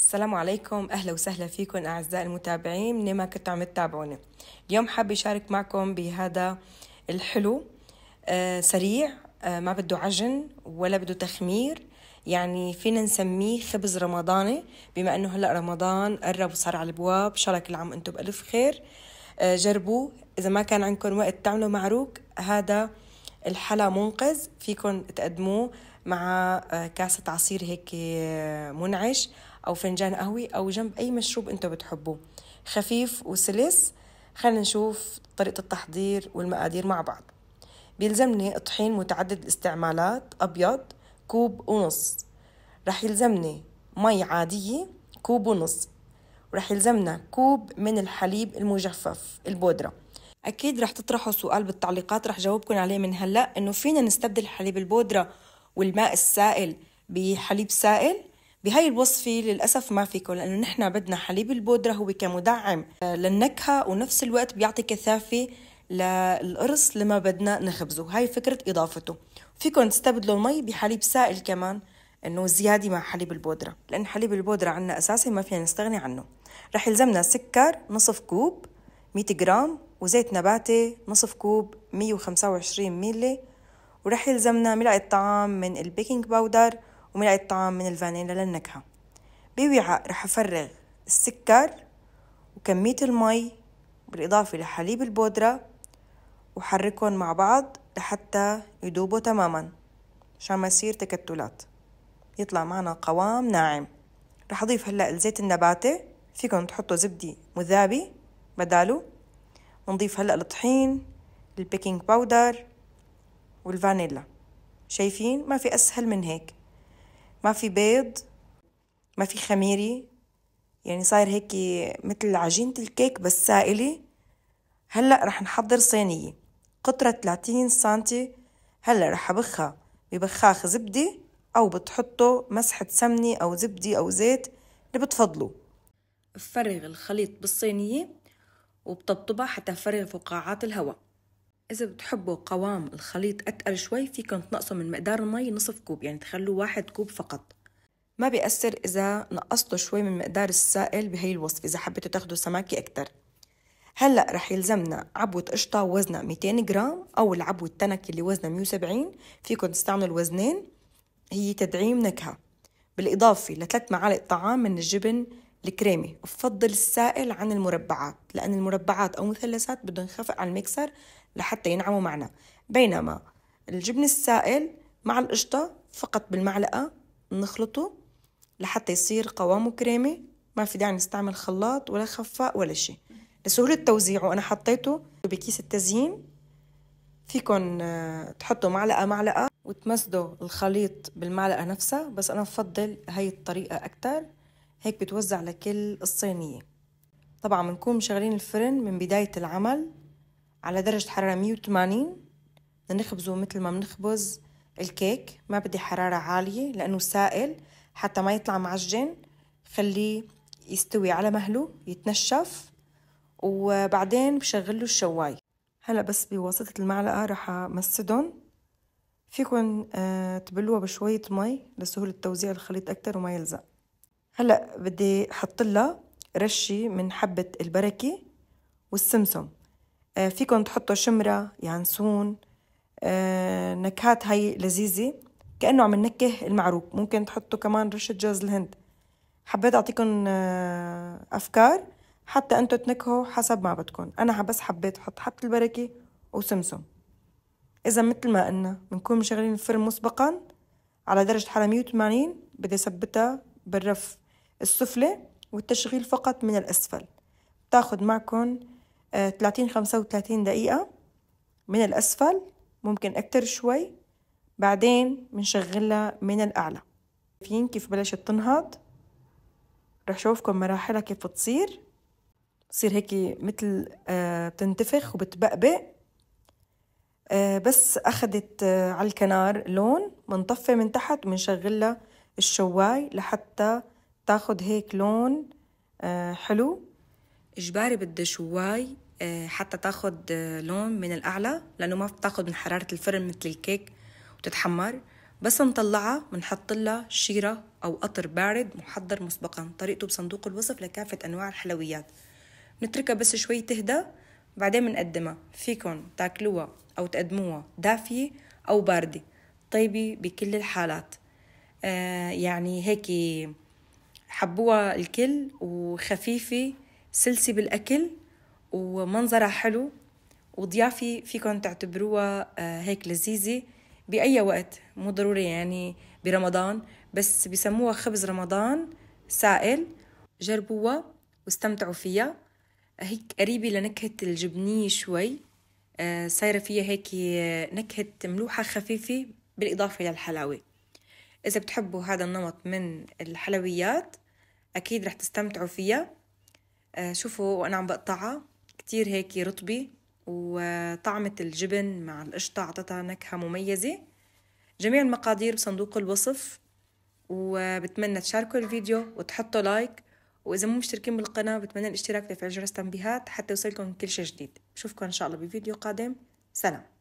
السلام عليكم أهلا وسهلا فيكم أعزائي المتابعين من ما كنتوا عم تتابعوني اليوم حابة أشارك معكم بهذا الحلو آه سريع آه ما بده عجن ولا بده تخمير يعني فينا نسميه خبز رمضاني بما انه هلا رمضان قرب وصار على البواب ان شاء الله كل عام انتم بالف خير آه جربوه اذا ما كان عندكم وقت تعملوا معروك هذا الحلا منقذ فيكم تقدموه مع آه، كاسة عصير هيك آه، منعش أو فنجان قهوة أو جنب أي مشروب أنتوا بتحبوه خفيف وسلس خلينا نشوف طريقة التحضير والمقادير مع بعض بيلزمني طحين متعدد الاستعمالات أبيض كوب ونص رح يلزمني مي عادية كوب ونص ورح يلزمنا كوب من الحليب المجفف البودرة أكيد رح تطرحوا سؤال بالتعليقات رح جاوبكن عليه من هلأ إنه فينا نستبدل حليب البودرة والماء السائل بحليب سائل بهاي الوصفة للأسف ما فيكم لأنه نحن بدنا حليب البودرة هو كمدعم للنكهة ونفس الوقت بيعطي كثافة للقرص لما بدنا نخبزه هاي فكرة إضافته فيكم تستبدلوا المي بحليب سائل كمان انه زيادة مع حليب البودرة لأن حليب البودرة عنا أساسي ما فينا نستغني عنه رح يلزمنا سكر نصف كوب 100 جرام وزيت نباتي نصف كوب 125 ميلي ورح يلزمنا ملعقة طعام من البيكنج باودر ومنعي الطعام من الفانيلا للنكهة بوعاء رح أفرغ السكر وكمية المي بالإضافة لحليب البودرة وحركهم مع بعض لحتى يدوبوا تماما عشان ما يصير تكتلات يطلع معنا قوام ناعم رح أضيف هلأ الزيت النباتي فيكم تحطوا زبدة مذابي بداله ونضيف هلأ الطحين البيكنج باودر والفانيلا شايفين ما في أسهل من هيك ما في بيض ما في خميري يعني صاير هيك مثل عجينة الكيك بس سائلة هلأ رح نحضر صينية قطرة 30 سنتي هلأ رح أبخها ببخاخ زبدة أو بتحطوا مسحة سمنة أو زبدة أو زيت اللي بتفضلوا بفرغ الخليط بالصينية وبطبطبها حتى فرغ فقاعات الهواء إذا بتحبوا قوام الخليط أتقل شوي فيكم تنقصوا من مقدار المي نصف كوب يعني تخلوه واحد كوب فقط ما بيأثر إذا نقصتوا شوي من مقدار السائل بهي الوصفة إذا حبيتوا تاخدوا سماكي أكتر هلأ رح يلزمنا عبوة قشطة وزنها 200 جرام أو العبوة التنك اللي وزنها 170 فيكم تستعملوا الوزنين هي تدعيم نكهة بالإضافة لثلاث معالق طعام من الجبن الكريمي بفضل السائل عن المربعات لأن المربعات أو مثلثات بدهم ينخفق على الميكسر لحتى ينعموا معنا بينما الجبن السائل مع القشطة فقط بالمعلقة نخلطه لحتى يصير قوامه كريمي ما في داعي نستعمل خلاط ولا خفاء ولا شيء لسهولة توزيعه أنا حطيته بكيس التزيين فيكن آه، تحطوا معلقة معلقة وتمسدوا الخليط بالمعلقة نفسها بس أنا بفضل هاي الطريقة أكتر هيك بتوزع لكل الصينية طبعا بنكون مشغلين الفرن من بداية العمل على درجة حرارة مية وتمانين نخبزه مثل ما بنخبز الكيك ما بدي حرارة عالية لأنه سائل حتى ما يطلع معجن خليه يستوي على مهله يتنشف وبعدين بشغله الشواي هلا بس بواسطة المعلقة رح أمسدهم فيكن آه، تبلوها بشوية مي لسهولة توزيع الخليط أكتر وما يلزق هلا بدي حطلها رشي رشة من حبة البركة والسمسم آه، فيكم تحطوا شمرة يانسون آه، نكهات هاي لذيذة كأنه عم نكه المعروق ممكن تحطوا كمان رشة جوز الهند حبيت أعطيكم آه، أفكار حتى انتو تنكهوا حسب ما بدكم أنا بس حبيت أحط حبة البركة وسمسم إذا مثل ما قلنا بنكون مشغلين الفرن مسبقا على درجة حرارة 180 بدي ثبتها بالرف السفلي والتشغيل فقط من الأسفل بتاخد معكم 30 35 دقيقة من الأسفل ممكن أكتر شوي بعدين بنشغلها من الأعلى شايفين كيف بلشت تنهض رح شوفكم مراحلها كيف بتصير بتصير هيك مثل آه، بتنتفخ وبتبقبق آه، بس أخدت آه، على الكنار لون منطفي من تحت ومنشغلها الشواي لحتى تاخد هيك لون حلو إجباري بدي شواي آه، حتى تاخد آه، لون من الأعلى لأنه ما بتاخد من حرارة الفرن مثل الكيك وتتحمر بس نطلعها بنحط لها شيرة أو قطر بارد محضر مسبقا طريقته بصندوق الوصف لكافة أنواع الحلويات نتركها بس شوي تهدى بعدين بنقدمها فيكن تاكلوها أو تقدموها دافية أو باردة طيبة بكل الحالات آه يعني هيك حبوها الكل وخفيفة سلسي بالأكل ومنظرها حلو وضيافي فيكم تعتبروها آه، هيك لذيذة بأي وقت مو ضروري يعني برمضان بس بسموها خبز رمضان سائل جربوها واستمتعوا فيها هيك قريبة لنكهة الجبنية شوي آه، صايرة فيها هيك آه، نكهة ملوحة خفيفة بالإضافة للحلاوة إذا بتحبوا هذا النمط من الحلويات أكيد رح تستمتعوا فيها آه، شوفوا وانا عم بقطعها كتير هيك رطبة وطعمة الجبن مع القشطة عطتها نكهة مميزة جميع المقادير بصندوق الوصف وبتمنى تشاركوا الفيديو وتحطوا لايك وإذا مو مشتركين بالقناة بتمنى الاشتراك وتفعيل جرس التنبيهات حتى يوصلكم كل شيء جديد بشوفكم إن شاء الله بفيديو قادم سلام